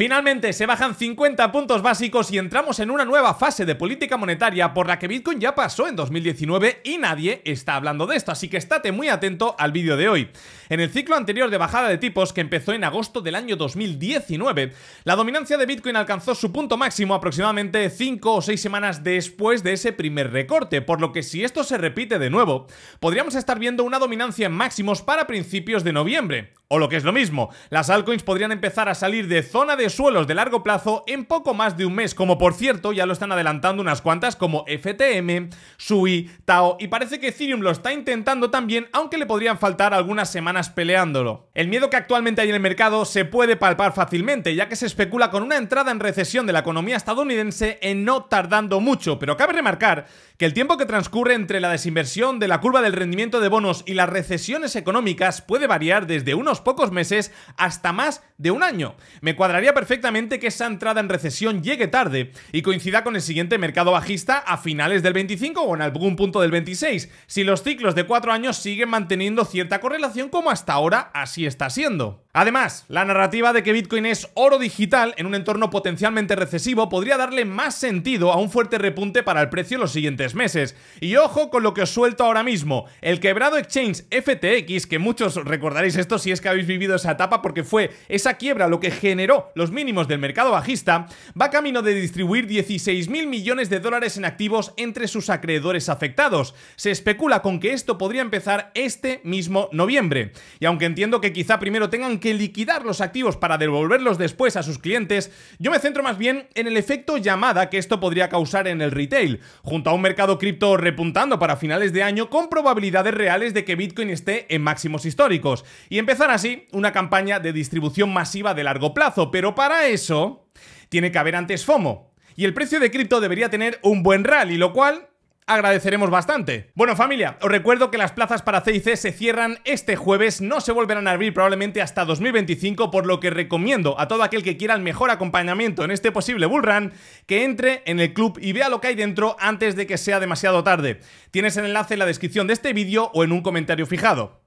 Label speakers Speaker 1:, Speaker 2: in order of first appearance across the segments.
Speaker 1: Finalmente se bajan 50 puntos básicos y entramos en una nueva fase de política monetaria por la que Bitcoin ya pasó en 2019 y nadie está hablando de esto, así que estate muy atento al vídeo de hoy. En el ciclo anterior de bajada de tipos, que empezó en agosto del año 2019, la dominancia de Bitcoin alcanzó su punto máximo aproximadamente 5 o 6 semanas después de ese primer recorte, por lo que si esto se repite de nuevo, podríamos estar viendo una dominancia en máximos para principios de noviembre, o lo que es lo mismo, las altcoins podrían empezar a salir de zona de suelos de largo plazo en poco más de un mes, como por cierto ya lo están adelantando unas cuantas como FTM, SUI, TAO y parece que Ethereum lo está intentando también, aunque le podrían faltar algunas semanas peleándolo. El miedo que actualmente hay en el mercado se puede palpar fácilmente, ya que se especula con una entrada en recesión de la economía estadounidense en no tardando mucho, pero cabe remarcar que el tiempo que transcurre entre la desinversión de la curva del rendimiento de bonos y las recesiones económicas puede variar desde unos pocos meses hasta más de un año. Me cuadraría perfectamente que esa entrada en recesión llegue tarde y coincida con el siguiente mercado bajista a finales del 25 o en algún punto del 26, si los ciclos de cuatro años siguen manteniendo cierta correlación como hasta ahora así está siendo. Además, la narrativa de que Bitcoin es oro digital en un entorno potencialmente recesivo podría darle más sentido a un fuerte repunte para el precio en los siguientes meses. Y ojo con lo que os suelto ahora mismo, el quebrado exchange FTX, que muchos recordaréis esto si es que habéis vivido esa etapa porque fue esa quiebra lo que generó los mínimos del mercado bajista, va camino de distribuir 16.000 millones de dólares en activos entre sus acreedores afectados. Se especula con que esto podría empezar este mismo noviembre. Y aunque entiendo que quizá primero tengan que liquidar los activos para devolverlos después a sus clientes, yo me centro más bien en el efecto llamada que esto podría causar en el retail, junto a un mercado cripto repuntando para finales de año con probabilidades reales de que Bitcoin esté en máximos históricos y empezar a una campaña de distribución masiva de largo plazo, pero para eso tiene que haber antes FOMO. Y el precio de cripto debería tener un buen rally, lo cual agradeceremos bastante. Bueno familia, os recuerdo que las plazas para CIC se cierran este jueves, no se volverán a abrir probablemente hasta 2025, por lo que recomiendo a todo aquel que quiera el mejor acompañamiento en este posible bullrun, que entre en el club y vea lo que hay dentro antes de que sea demasiado tarde. Tienes el enlace en la descripción de este vídeo o en un comentario fijado.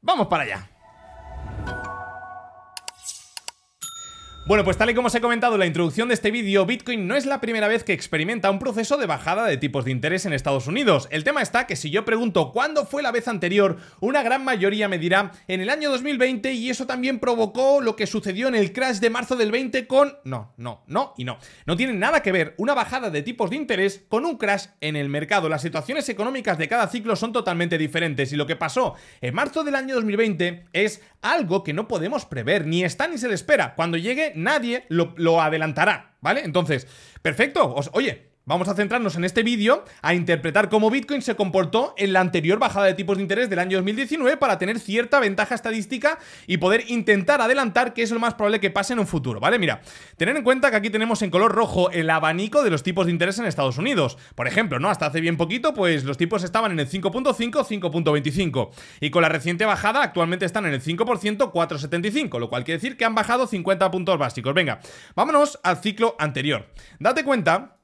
Speaker 1: ¡Vamos para allá! Bueno, pues tal y como os he comentado en la introducción de este vídeo, Bitcoin no es la primera vez que experimenta un proceso de bajada de tipos de interés en Estados Unidos. El tema está que si yo pregunto cuándo fue la vez anterior, una gran mayoría me dirá en el año 2020 y eso también provocó lo que sucedió en el crash de marzo del 20 con... No, no, no y no. No tiene nada que ver una bajada de tipos de interés con un crash en el mercado. Las situaciones económicas de cada ciclo son totalmente diferentes y lo que pasó en marzo del año 2020 es algo que no podemos prever, ni está ni se le espera. Cuando llegue nadie lo, adelantará, ¿vale? Entonces, perfecto, os, oye, Vamos a centrarnos en este vídeo a interpretar cómo Bitcoin se comportó en la anterior bajada de tipos de interés del año 2019 para tener cierta ventaja estadística y poder intentar adelantar qué es lo más probable que pase en un futuro, ¿vale? Mira, tener en cuenta que aquí tenemos en color rojo el abanico de los tipos de interés en Estados Unidos. Por ejemplo, ¿no? Hasta hace bien poquito, pues los tipos estaban en el 5.5, 5.25 y con la reciente bajada actualmente están en el 5%, 4.75, lo cual quiere decir que han bajado 50 puntos básicos. Venga, vámonos al ciclo anterior. Date cuenta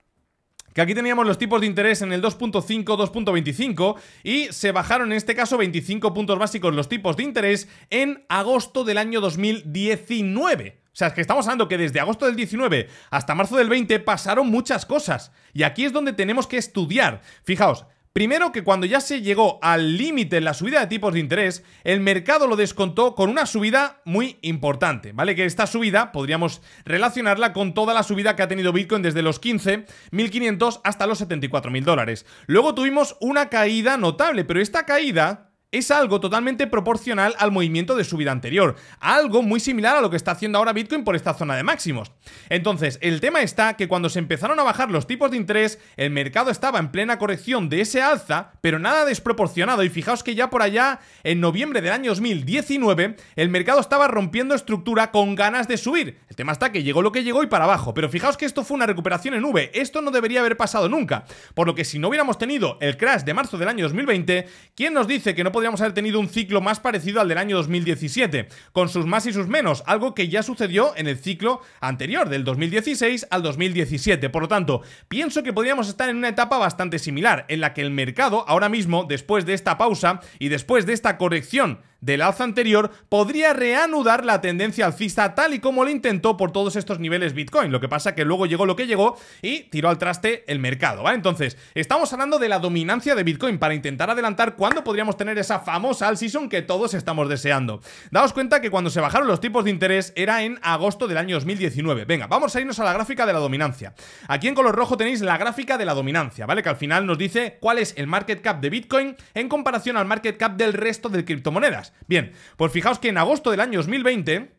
Speaker 1: que aquí teníamos los tipos de interés en el 2.5, 2.25 y se bajaron en este caso 25 puntos básicos los tipos de interés en agosto del año 2019. O sea, es que estamos hablando que desde agosto del 19 hasta marzo del 20 pasaron muchas cosas. Y aquí es donde tenemos que estudiar. Fijaos, Primero que cuando ya se llegó al límite en la subida de tipos de interés, el mercado lo descontó con una subida muy importante, ¿vale? Que esta subida podríamos relacionarla con toda la subida que ha tenido Bitcoin desde los 15.500 hasta los 74.000 dólares. Luego tuvimos una caída notable, pero esta caída es algo totalmente proporcional al movimiento de subida anterior, algo muy similar a lo que está haciendo ahora Bitcoin por esta zona de máximos. Entonces, el tema está que cuando se empezaron a bajar los tipos de interés, el mercado estaba en plena corrección de ese alza, pero nada desproporcionado y fijaos que ya por allá, en noviembre del año 2019, el mercado estaba rompiendo estructura con ganas de subir. El tema está que llegó lo que llegó y para abajo, pero fijaos que esto fue una recuperación en V, esto no debería haber pasado nunca, por lo que si no hubiéramos tenido el crash de marzo del año 2020, ¿quién nos dice que no podríamos haber tenido un ciclo más parecido al del año 2017, con sus más y sus menos, algo que ya sucedió en el ciclo anterior, del 2016 al 2017. Por lo tanto, pienso que podríamos estar en una etapa bastante similar, en la que el mercado ahora mismo, después de esta pausa y después de esta corrección del alza anterior podría reanudar la tendencia alcista tal y como lo intentó por todos estos niveles Bitcoin. Lo que pasa que luego llegó lo que llegó y tiró al traste el mercado, ¿vale? Entonces, estamos hablando de la dominancia de Bitcoin para intentar adelantar cuándo podríamos tener esa famosa all season que todos estamos deseando. Daos cuenta que cuando se bajaron los tipos de interés era en agosto del año 2019. Venga, vamos a irnos a la gráfica de la dominancia. Aquí en color rojo tenéis la gráfica de la dominancia, ¿vale? Que al final nos dice cuál es el market cap de Bitcoin en comparación al market cap del resto de criptomonedas. Bien, pues fijaos que en agosto del año 2020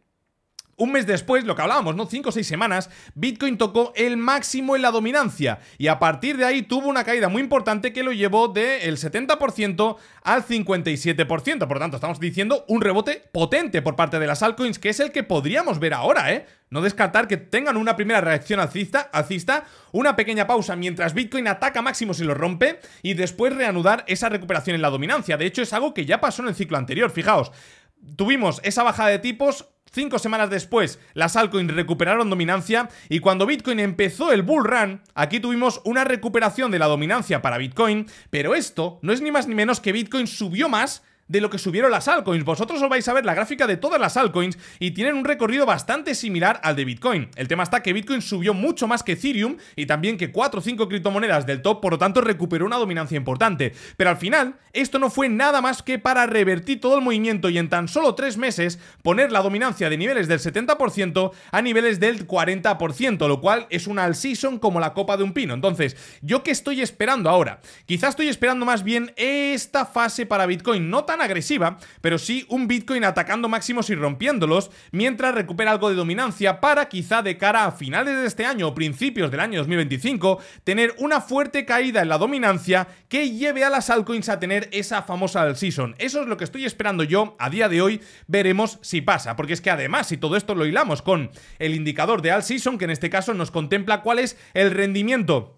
Speaker 1: un mes después, lo que hablábamos, ¿no? 5 o 6 semanas, Bitcoin tocó el máximo en la dominancia y a partir de ahí tuvo una caída muy importante que lo llevó del 70% al 57%. Por lo tanto, estamos diciendo un rebote potente por parte de las altcoins, que es el que podríamos ver ahora, ¿eh? No descartar que tengan una primera reacción alcista, alcista, una pequeña pausa mientras Bitcoin ataca máximo si lo rompe y después reanudar esa recuperación en la dominancia. De hecho, es algo que ya pasó en el ciclo anterior, fijaos. Tuvimos esa bajada de tipos, Cinco semanas después, las altcoins recuperaron dominancia y cuando Bitcoin empezó el bull run, aquí tuvimos una recuperación de la dominancia para Bitcoin, pero esto no es ni más ni menos que Bitcoin subió más de lo que subieron las altcoins. Vosotros os vais a ver la gráfica de todas las altcoins y tienen un recorrido bastante similar al de Bitcoin. El tema está que Bitcoin subió mucho más que Ethereum y también que 4 o 5 criptomonedas del top, por lo tanto recuperó una dominancia importante. Pero al final, esto no fue nada más que para revertir todo el movimiento y en tan solo 3 meses poner la dominancia de niveles del 70% a niveles del 40%, lo cual es una al season como la copa de un pino. Entonces, ¿yo qué estoy esperando ahora? Quizás estoy esperando más bien esta fase para Bitcoin, no tan agresiva, pero sí un Bitcoin atacando máximos y rompiéndolos, mientras recupera algo de dominancia para quizá de cara a finales de este año o principios del año 2025 tener una fuerte caída en la dominancia que lleve a las altcoins a tener esa famosa all season. Eso es lo que estoy esperando yo a día de hoy, veremos si pasa, porque es que además si todo esto lo hilamos con el indicador de all season que en este caso nos contempla cuál es el rendimiento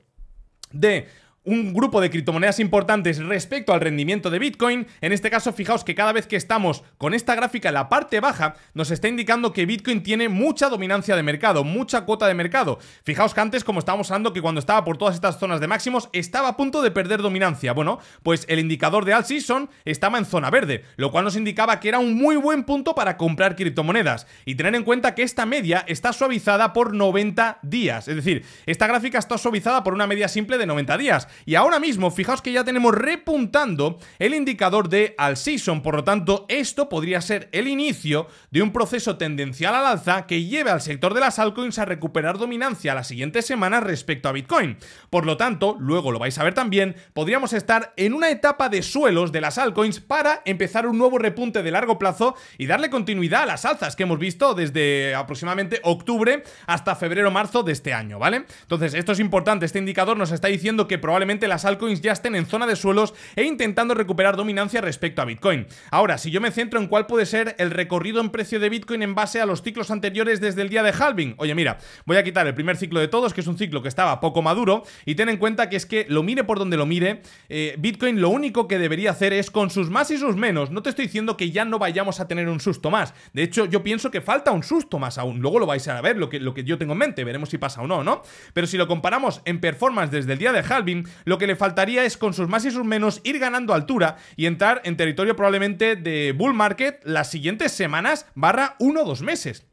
Speaker 1: de un grupo de criptomonedas importantes respecto al rendimiento de Bitcoin. En este caso, fijaos que cada vez que estamos con esta gráfica en la parte baja, nos está indicando que Bitcoin tiene mucha dominancia de mercado, mucha cuota de mercado. Fijaos que antes, como estábamos hablando, que cuando estaba por todas estas zonas de máximos, estaba a punto de perder dominancia. Bueno, pues el indicador de All Season estaba en zona verde, lo cual nos indicaba que era un muy buen punto para comprar criptomonedas. Y tener en cuenta que esta media está suavizada por 90 días. Es decir, esta gráfica está suavizada por una media simple de 90 días. Y ahora mismo, fijaos que ya tenemos repuntando el indicador de All Season. Por lo tanto, esto podría ser el inicio de un proceso tendencial al alza que lleve al sector de las altcoins a recuperar dominancia la siguiente semana respecto a Bitcoin. Por lo tanto, luego lo vais a ver también, podríamos estar en una etapa de suelos de las altcoins para empezar un nuevo repunte de largo plazo y darle continuidad a las alzas que hemos visto desde aproximadamente octubre hasta febrero-marzo de este año, ¿vale? Entonces, esto es importante, este indicador nos está diciendo que probablemente las altcoins ya estén en zona de suelos e intentando recuperar dominancia respecto a Bitcoin. Ahora, si yo me centro en cuál puede ser el recorrido en precio de Bitcoin en base a los ciclos anteriores desde el día de halving, oye mira, voy a quitar el primer ciclo de todos, que es un ciclo que estaba poco maduro, y ten en cuenta que es que lo mire por donde lo mire, eh, Bitcoin lo único que debería hacer es con sus más y sus menos, no te estoy diciendo que ya no vayamos a tener un susto más, de hecho yo pienso que falta un susto más aún, luego lo vais a ver, lo que, lo que yo tengo en mente, veremos si pasa o no, ¿no? Pero si lo comparamos en performance desde el día de halving, lo que le faltaría es con sus más y sus menos ir ganando altura y entrar en territorio probablemente de bull market las siguientes semanas barra uno o dos meses.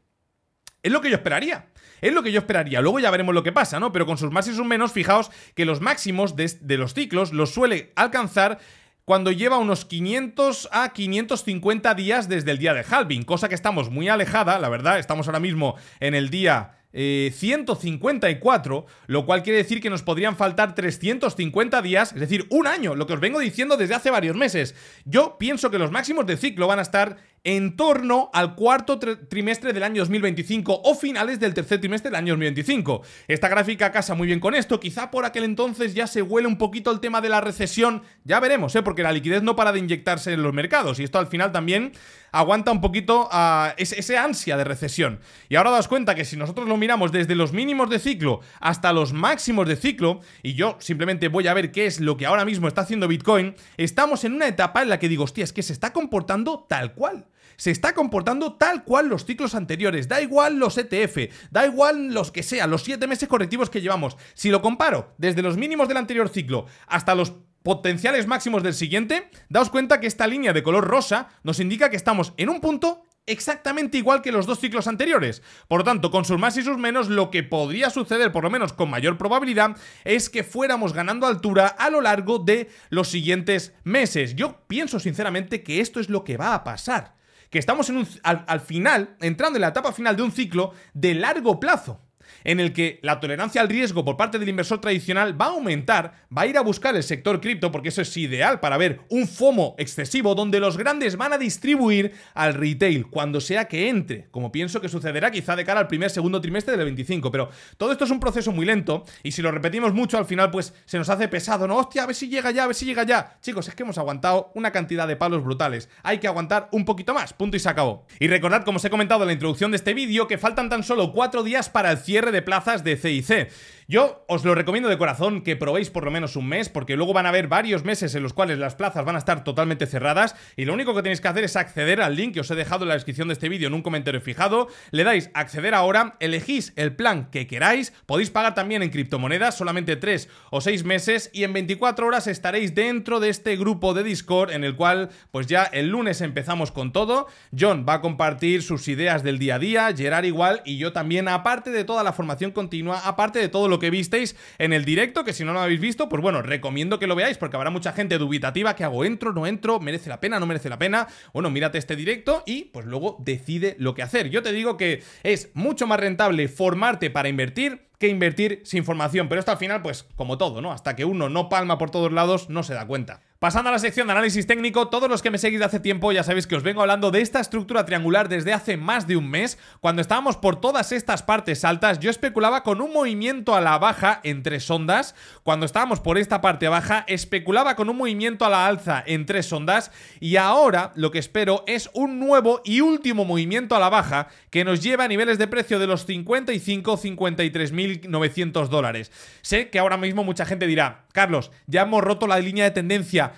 Speaker 1: Es lo que yo esperaría. Es lo que yo esperaría. Luego ya veremos lo que pasa, ¿no? Pero con sus más y sus menos, fijaos que los máximos de, los ciclos los suele alcanzar cuando lleva unos 500 a 550 días desde el día de halving, cosa que estamos muy alejada, la verdad, estamos ahora mismo en el día eh, 154, lo cual quiere decir que nos podrían faltar 350 días, es decir, un año, lo que os vengo diciendo desde hace varios meses. Yo pienso que los máximos de ciclo van a estar en torno al cuarto trimestre del año 2025 o finales del tercer trimestre del año 2025. Esta gráfica casa muy bien con esto, quizá por aquel entonces ya se huele un poquito el tema de la recesión, ya veremos, ¿eh? porque la liquidez no para de inyectarse en los mercados y esto al final también aguanta un poquito ah, esa ese, ansia de recesión. Y ahora das cuenta que si nosotros lo miramos desde los mínimos de ciclo hasta los máximos de ciclo, y yo simplemente voy a ver qué es lo que ahora mismo está haciendo Bitcoin, estamos en una etapa en la que digo, hostia, es que se está comportando tal cual se está comportando tal cual los ciclos anteriores. Da igual los ETF, da igual los que sean los 7 meses correctivos que llevamos. Si lo comparo desde los mínimos del anterior ciclo hasta los potenciales máximos del siguiente, daos cuenta que esta línea de color rosa nos indica que estamos en un punto exactamente igual que los dos ciclos anteriores. Por lo tanto, con sus más y sus menos, lo que podría suceder, por lo menos con mayor probabilidad, es que fuéramos ganando altura a lo largo de los siguientes meses. Yo pienso sinceramente que esto es lo que va a pasar que estamos en un, al, al final, entrando en la etapa final de un ciclo de largo plazo en el que la tolerancia al riesgo por parte del inversor tradicional va a aumentar, va a ir a buscar el sector cripto, porque eso es ideal para ver un FOMO excesivo donde los grandes van a distribuir al retail cuando sea que entre, como pienso que sucederá quizá de cara al primer, segundo trimestre del 25. Pero todo esto es un proceso muy lento y si lo repetimos mucho al final pues se nos hace pesado, ¿no? Hostia, a ver si llega ya, a ver si llega ya. Chicos, es que hemos aguantado una cantidad de palos brutales. Hay que aguantar un poquito más, punto y se acabó. Y recordad, como os he comentado en la introducción de este vídeo, que faltan tan solo cuatro días para el cierre de plazas de CIC. Yo os lo recomiendo de corazón que probéis por lo menos un mes, porque luego van a haber varios meses en los cuales las plazas van a estar totalmente cerradas y lo único que tenéis que hacer es acceder al link que os he dejado en la descripción de este vídeo en un comentario fijado, le dais acceder ahora, elegís el plan que queráis, podéis pagar también en criptomonedas, solamente 3 o 6 meses y en 24 horas estaréis dentro de este grupo de Discord en el cual pues ya el lunes empezamos con todo, John va a compartir sus ideas del día a día, Gerard igual y yo también, aparte de toda la formación continua, aparte de todo lo que visteis en el directo, que si no lo habéis visto, pues bueno, recomiendo que lo veáis porque habrá mucha gente dubitativa que hago, entro, no entro, merece la pena, no merece la pena. Bueno, mírate este directo y pues luego decide lo que hacer. Yo te digo que es mucho más rentable formarte para invertir que invertir sin formación, pero esto al final pues como todo, ¿no? Hasta que uno no palma por todos lados no se da cuenta. Pasando a la sección de análisis técnico, todos los que me seguís de hace tiempo ya sabéis que os vengo hablando de esta estructura triangular desde hace más de un mes. Cuando estábamos por todas estas partes altas, yo especulaba con un movimiento a la baja en tres ondas. Cuando estábamos por esta parte baja, especulaba con un movimiento a la alza en tres ondas. Y ahora lo que espero es un nuevo y último movimiento a la baja que nos lleva a niveles de precio de los 55-53.900 dólares. Sé que ahora mismo mucha gente dirá, Carlos, ya hemos roto la línea de tendencia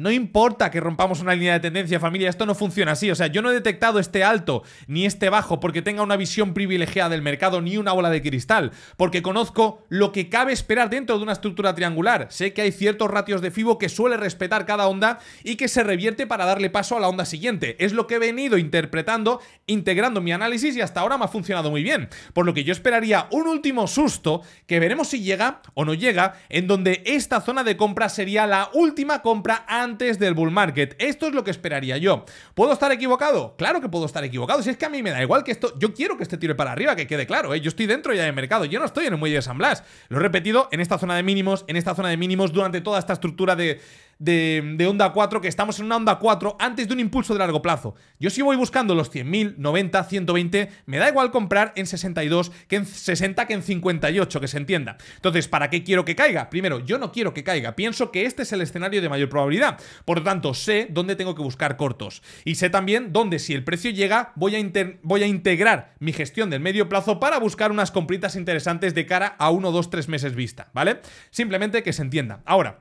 Speaker 1: no importa que rompamos una línea de tendencia, familia, esto no funciona así. O sea, yo no he detectado este alto ni este bajo porque tenga una visión privilegiada del mercado ni una bola de cristal, porque conozco lo que cabe esperar dentro de una estructura triangular. Sé que hay ciertos ratios de FIBO que suele respetar cada onda y que se revierte para darle paso a la onda siguiente. Es lo que he venido interpretando, integrando mi análisis y hasta ahora me ha funcionado muy bien. Por lo que yo esperaría un último susto que veremos si llega o no llega, en donde esta zona de compra sería la última compra antes antes del bull market. Esto es lo que esperaría yo. ¿Puedo estar equivocado? Claro que puedo estar equivocado. Si es que a mí me da igual que esto. Yo quiero que este tire para arriba, que quede claro. ¿eh? Yo estoy dentro ya del mercado. Yo no estoy en el muelle de San Blas. Lo he repetido en esta zona de mínimos, en esta zona de mínimos, durante toda esta estructura de de, onda 4, que estamos en una onda 4 antes de un impulso de largo plazo. Yo si voy buscando los 100.000, 90, 120, me da igual comprar en 62 que en 60 que en 58, que se entienda. Entonces, ¿para qué quiero que caiga? Primero, yo no quiero que caiga. Pienso que este es el escenario de mayor probabilidad. Por lo tanto, sé dónde tengo que buscar cortos. Y sé también dónde, si el precio llega, voy a, voy a integrar mi gestión del medio plazo para buscar unas compritas interesantes de cara a 1, 2, 3 meses vista, ¿vale? Simplemente que se entienda. Ahora,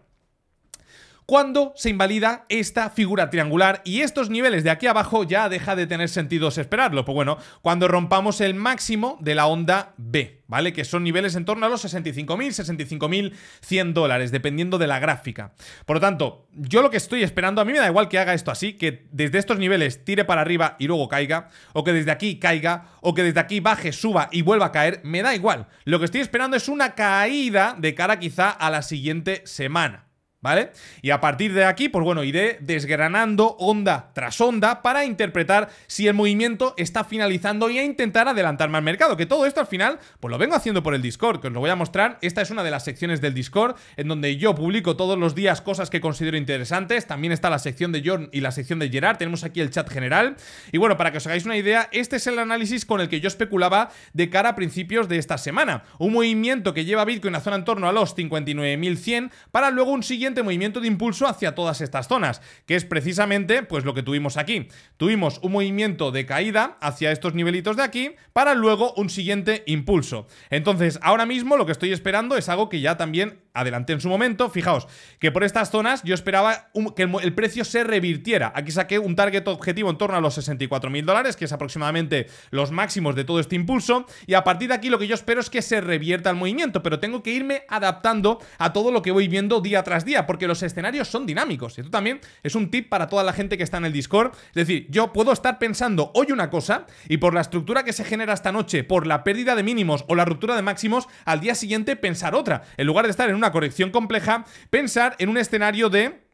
Speaker 1: cuando se invalida esta figura triangular y estos niveles de aquí abajo ya deja de tener sentido esperarlo. Pues bueno, cuando rompamos el máximo de la onda B, ¿vale? Que son niveles en torno a los 65.000, 65.100 dólares, dependiendo de la gráfica. Por lo tanto, yo lo que estoy esperando, a mí me da igual que haga esto así, que desde estos niveles tire para arriba y luego caiga, o que desde aquí caiga, o que desde aquí baje, suba y vuelva a caer, me da igual. Lo que estoy esperando es una caída de cara quizá a la siguiente semana. ¿Vale? Y a partir de aquí, pues bueno, iré desgranando onda tras onda para interpretar si el movimiento está finalizando y a intentar adelantarme al mercado. Que todo esto al final, pues lo vengo haciendo por el Discord, que os lo voy a mostrar. Esta es una de las secciones del Discord en donde yo publico todos los días cosas que considero interesantes. También está la sección de John y la sección de Gerard. Tenemos aquí el chat general. Y bueno, para que os hagáis una idea, este es el análisis con el que yo especulaba de cara a principios de esta semana. Un movimiento que lleva Bitcoin a zona en torno a los 59.100 para luego un siguiente movimiento de impulso hacia todas estas zonas, que es precisamente pues lo que tuvimos aquí. Tuvimos un movimiento de caída hacia estos nivelitos de aquí para luego un siguiente impulso. Entonces, ahora mismo lo que estoy esperando es algo que ya también adelanté en su momento. Fijaos que por estas zonas yo esperaba que el, precio se revirtiera. Aquí saqué un target objetivo en torno a los 64.000 dólares, que es aproximadamente los máximos de todo este impulso. Y a partir de aquí lo que yo espero es que se revierta el movimiento, pero tengo que irme adaptando a todo lo que voy viendo día tras día, porque los escenarios son dinámicos. Y esto también es un tip para toda la gente que está en el Discord. Es decir, yo puedo estar pensando hoy una cosa y por la estructura que se genera esta noche, por la pérdida de mínimos o la ruptura de máximos, al día siguiente pensar otra. En lugar de estar en una corrección compleja, pensar en un escenario de...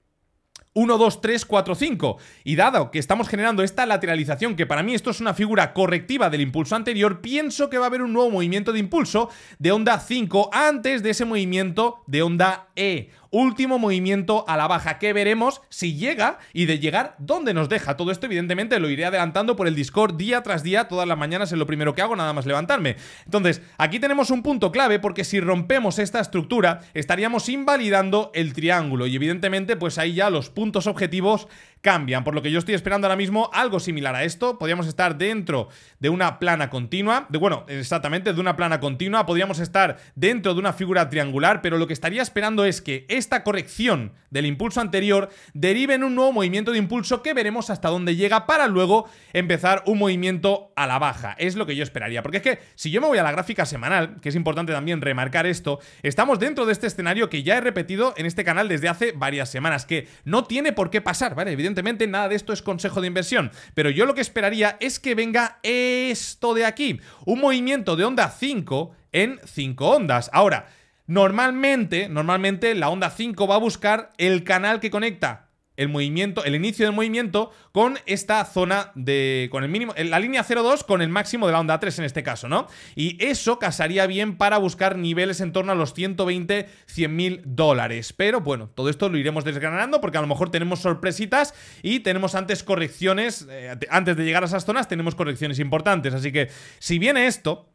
Speaker 1: 1, 2, 3, 4, 5. Y dado que estamos generando esta lateralización, que para mí esto es una figura correctiva del impulso anterior, pienso que va a haber un nuevo movimiento de impulso de onda 5 antes de ese movimiento de onda E último movimiento a la baja que veremos si llega y de llegar dónde nos deja. Todo esto evidentemente lo iré adelantando por el Discord día tras día, todas las mañanas es lo primero que hago nada más levantarme. Entonces, aquí tenemos un punto clave porque si rompemos esta estructura estaríamos invalidando el triángulo y evidentemente pues ahí ya los puntos objetivos cambian. Por lo que yo estoy esperando ahora mismo algo similar a esto. Podríamos estar dentro de una plana continua, bueno, exactamente, de una plana continua. Podríamos estar dentro de una figura triangular, pero lo que estaría esperando es que esta corrección del impulso anterior derive en un nuevo movimiento de impulso que veremos hasta dónde llega para luego empezar un movimiento a la baja. Es lo que yo esperaría. Porque es que si yo me voy a la gráfica semanal, que es importante también remarcar esto, estamos dentro de este escenario que ya he repetido en este canal desde hace varias semanas, que no tiene por qué pasar, ¿vale? Evidentemente nada de esto es consejo de inversión, pero yo lo que esperaría es que venga esto de aquí, un movimiento de onda 5 en 5 ondas. Ahora, normalmente, normalmente la onda 5 va a buscar el canal que conecta el movimiento, el inicio del movimiento con esta zona de. con el mínimo. la línea 02 con el máximo de la onda 3 en este caso, ¿no? Y eso casaría bien para buscar niveles en torno a los 120, 100 mil dólares. Pero bueno, todo esto lo iremos desgranando porque a lo mejor tenemos sorpresitas y tenemos antes correcciones. Eh, antes de llegar a esas zonas, tenemos correcciones importantes. Así que si viene esto.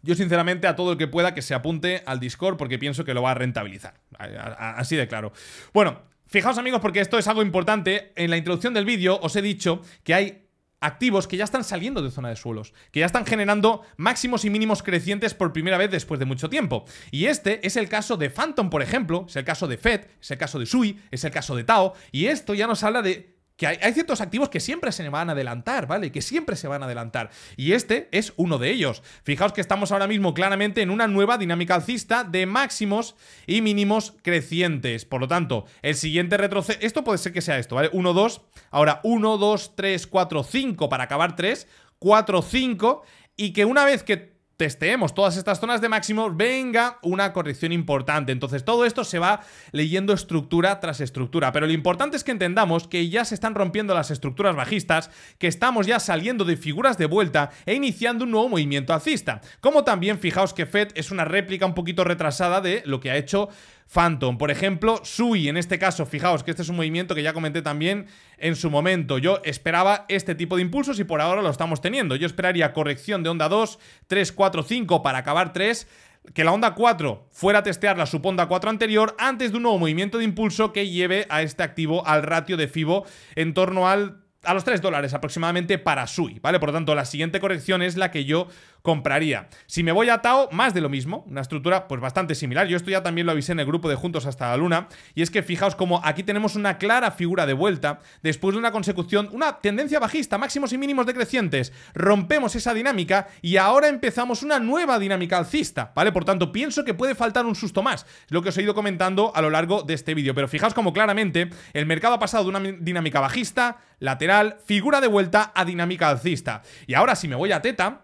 Speaker 1: Yo sinceramente a todo el que pueda que se apunte al Discord porque pienso que lo va a rentabilizar. Así de claro. Bueno, Fijaos amigos porque esto es algo importante, en la introducción del vídeo os he dicho que hay activos que ya están saliendo de zona de suelos, que ya están generando máximos y mínimos crecientes por primera vez después de mucho tiempo. Y este es el caso de Phantom, por ejemplo, es el caso de Fed, es el caso de Sui, es el caso de Tao, y esto ya nos habla de que hay, hay, ciertos activos que siempre se van a adelantar, ¿vale? Que siempre se van a adelantar. Y este es uno de ellos. Fijaos que estamos ahora mismo claramente en una nueva dinámica alcista de máximos y mínimos crecientes. Por lo tanto, el siguiente retroceso... Esto puede ser que sea esto, ¿vale? 1, 2. Ahora 1, 2, 3, 4, 5 para acabar 3. 4, 5. Y que una vez que testeemos todas estas zonas de máximo, venga una corrección importante. Entonces todo esto se va leyendo estructura tras estructura. Pero lo importante es que entendamos que ya se están rompiendo las estructuras bajistas, que estamos ya saliendo de figuras de vuelta e iniciando un nuevo movimiento alcista. Como también fijaos que FED es una réplica un poquito retrasada de lo que ha hecho Phantom. Por ejemplo, Sui, en este caso, fijaos que este es un movimiento que ya comenté también en su momento. Yo esperaba este tipo de impulsos y por ahora lo estamos teniendo. Yo esperaría corrección de onda 2, 3, 4, 5 para acabar 3 que la onda 4 fuera a testear la subonda 4 anterior antes de un nuevo movimiento de impulso que lleve a este activo al ratio de FIBO en torno al, a los 3 dólares aproximadamente para SUI, ¿vale? Por lo tanto, la siguiente corrección es la que yo compraría. Si me voy a Tao, más de lo mismo, una estructura pues bastante similar. Yo esto ya también lo avisé en el grupo de Juntos hasta la Luna, y es que fijaos como aquí tenemos una clara figura de vuelta después de una consecución, una tendencia bajista, máximos y mínimos decrecientes. Rompemos esa dinámica y ahora empezamos una nueva dinámica alcista, ¿vale? Por tanto, pienso que puede faltar un susto más, es lo que os he ido comentando a lo largo de este vídeo. Pero fijaos como claramente el mercado ha pasado de una dinámica bajista, lateral, figura de vuelta a dinámica alcista. Y ahora si me voy a Teta,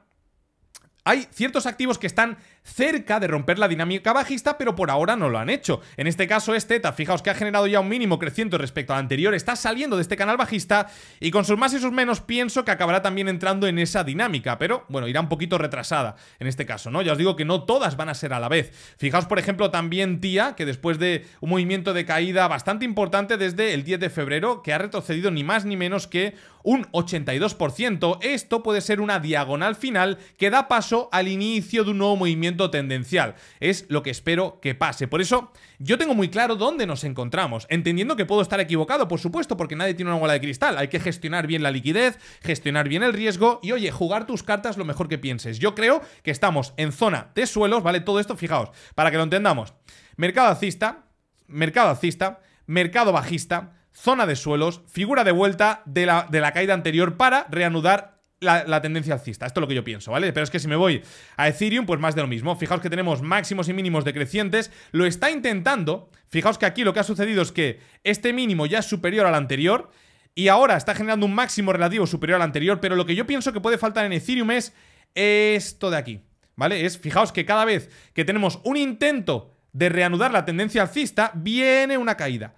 Speaker 1: hay ciertos activos que están cerca de romper la dinámica bajista, pero por ahora no lo han hecho. En este caso este, fijaos que ha generado ya un mínimo creciente respecto al anterior, está saliendo de este canal bajista y con sus más y sus menos pienso que acabará también entrando en esa dinámica, pero bueno, irá un poquito retrasada en este caso, ¿no? Ya os digo que no todas van a ser a la vez. Fijaos, por ejemplo, también Tía, que después de un movimiento de caída bastante importante desde el 10 de febrero, que ha retrocedido ni más ni menos que un 82%, esto puede ser una diagonal final que da paso al inicio de un nuevo movimiento tendencial. Es lo que espero que pase. Por eso yo tengo muy claro dónde nos encontramos, entendiendo que puedo estar equivocado, por supuesto, porque nadie tiene una bola de cristal. Hay que gestionar bien la liquidez, gestionar bien el riesgo y, oye, jugar tus cartas lo mejor que pienses. Yo creo que estamos en zona de suelos, ¿vale? Todo esto, fijaos, para que lo entendamos. Mercado alcista, mercado alcista, mercado bajista, zona de suelos, figura de vuelta de la, de la caída anterior para reanudar la, tendencia alcista. Esto es lo que yo pienso, ¿vale? Pero es que si me voy a Ethereum, pues más de lo mismo. Fijaos que tenemos máximos y mínimos decrecientes. Lo está intentando. Fijaos que aquí lo que ha sucedido es que este mínimo ya es superior al anterior. Y ahora está generando un máximo relativo superior al anterior. Pero lo que yo pienso que puede faltar en Ethereum es esto de aquí. ¿Vale? Es, fijaos que cada vez que tenemos un intento de reanudar la tendencia alcista, viene una caída.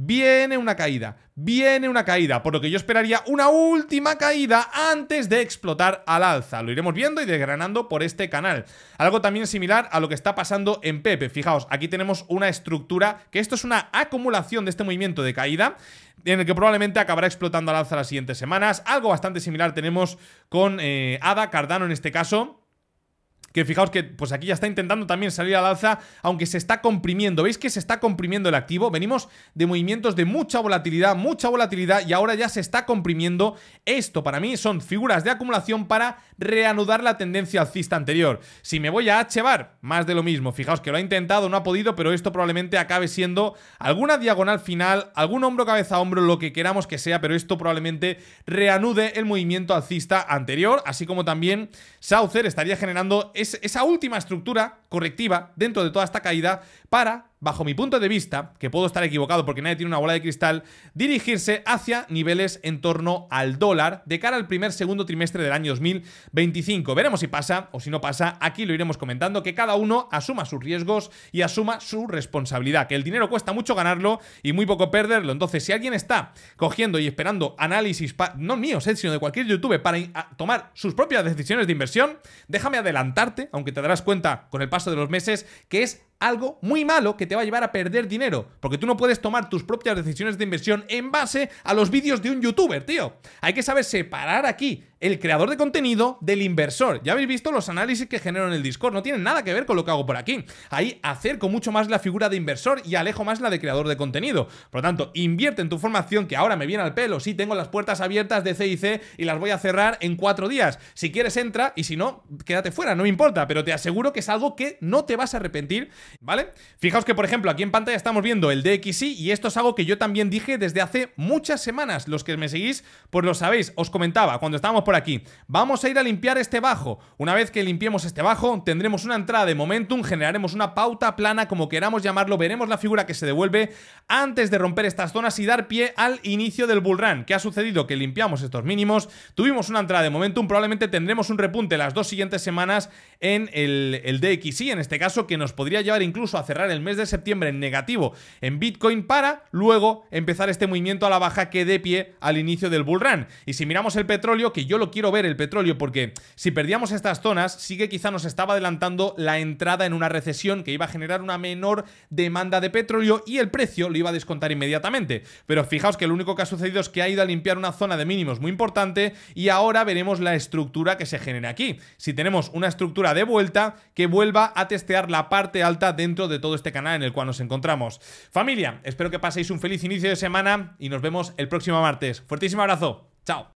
Speaker 1: Viene una caída, viene una caída, por lo que yo esperaría una última caída antes de explotar al alza. Lo iremos viendo y desgranando por este canal. Algo también similar a lo que está pasando en Pepe. Fijaos, aquí tenemos una estructura, que esto es una acumulación de este movimiento de caída, en el que probablemente acabará explotando al alza las siguientes semanas. Algo bastante similar tenemos con eh, ADA, Cardano en este caso fijaos que pues aquí ya está intentando también salir al alza, aunque se está comprimiendo. ¿Veis que se está comprimiendo el activo? Venimos de movimientos de mucha volatilidad, mucha volatilidad y ahora ya se está comprimiendo. Esto para mí son figuras de acumulación para reanudar la tendencia alcista anterior. Si me voy a HBAR, más de lo mismo. Fijaos que lo ha intentado, no ha podido, pero esto probablemente acabe siendo alguna diagonal final, algún hombro cabeza a hombro, lo que queramos que sea, pero esto probablemente reanude el movimiento alcista anterior, así como también Saucer estaría generando esa última estructura correctiva dentro de toda esta caída para bajo mi punto de vista, que puedo estar equivocado porque nadie tiene una bola de cristal, dirigirse hacia niveles en torno al dólar de cara al primer segundo trimestre del año 2025. Veremos si pasa o si no pasa, aquí lo iremos comentando, que cada uno asuma sus riesgos y asuma su responsabilidad, que el dinero cuesta mucho ganarlo y muy poco perderlo. Entonces, si alguien está cogiendo y esperando análisis, no míos, eh, sino de cualquier YouTube, para tomar sus propias decisiones de inversión, déjame adelantarte, aunque te darás cuenta con el paso de los meses, que es algo muy malo que te va a llevar a perder dinero, porque tú no puedes tomar tus propias decisiones de inversión en base a los vídeos de un youtuber, tío. Hay que saber separar aquí el creador de contenido del inversor. Ya habéis visto los análisis que genero en el Discord, no tienen nada que ver con lo que hago por aquí. Ahí acerco mucho más la figura de inversor y alejo más la de creador de contenido. Por lo tanto, invierte en tu formación que ahora me viene al pelo. Sí, tengo las puertas abiertas de CIC y las voy a cerrar en cuatro días. Si quieres, entra y si no, quédate fuera, no me importa, pero te aseguro que es algo que no te vas a arrepentir, ¿vale? Fijaos que, por ejemplo, aquí en pantalla estamos viendo el DXI y esto es algo que yo también dije desde hace muchas semanas. Los que me seguís, pues lo sabéis. Os comentaba, cuando estábamos por aquí. Vamos a ir a limpiar este bajo. Una vez que limpiemos este bajo, tendremos una entrada de momentum, generaremos una pauta plana, como queramos llamarlo, veremos la figura que se devuelve antes de romper estas zonas y dar pie al inicio del bull run. ¿Qué ha sucedido? Que limpiamos estos mínimos, tuvimos una entrada de momentum, probablemente tendremos un repunte las dos siguientes semanas en el, el DXY, en este caso, que nos podría llevar incluso a cerrar el mes de septiembre en negativo en Bitcoin para luego empezar este movimiento a la baja que dé pie al inicio del bull run. Y si miramos el petróleo, que yo lo quiero ver el petróleo porque si perdíamos estas zonas, sí que quizá nos estaba adelantando la entrada en una recesión que iba a generar una menor demanda de petróleo y el precio lo iba a descontar inmediatamente. Pero fijaos que lo único que ha sucedido es que ha ido a limpiar una zona de mínimos muy importante y ahora veremos la estructura que se genera aquí. Si tenemos una estructura de vuelta que vuelva a testear la parte alta dentro de todo este canal en el cual nos encontramos. Familia, espero que paséis un feliz inicio de semana y nos vemos el próximo martes. Fuertísimo abrazo. Chao.